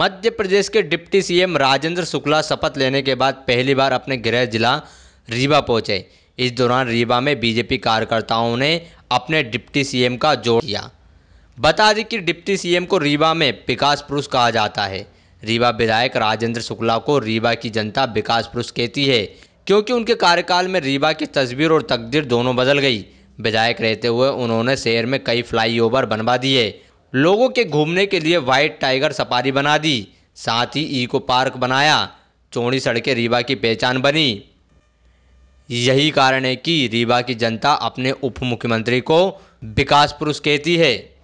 मध्य प्रदेश के deputy CM Rajendra Shukla शपथ लेने के बाद पहली बार अपने गृह जिला रीवा पहुंचे इस दौरान रीवा में बीजेपी कार्यकर्ताओं ने अपने डिप्टी सीएम का जोड़ दिया बता दें कि डिप्टी सीएम को रीवा में विकास पुरुष कहा जाता है रीवा विधायक राजेंद्र शुक्ला को रीवा की जनता विकास पुरुष कहती है क्योंकि उनके कार्यकाल में रीवा की तस्वीर और तकदीर दोनों बदल गई विधायक रहते हुए उन्होंने शहर में कई फ्लाईओवर बनवा दिए लोगों के घूमने के लिए व्हाइट टाइगर सफारी बना दी साथ ही ईको पार्क बनाया चौड़ी सड़कें रीवा की पहचान बनी यही कारण है कि रीवा की जनता अपने उप मुख्यमंत्री को विकास पुरुष कहती है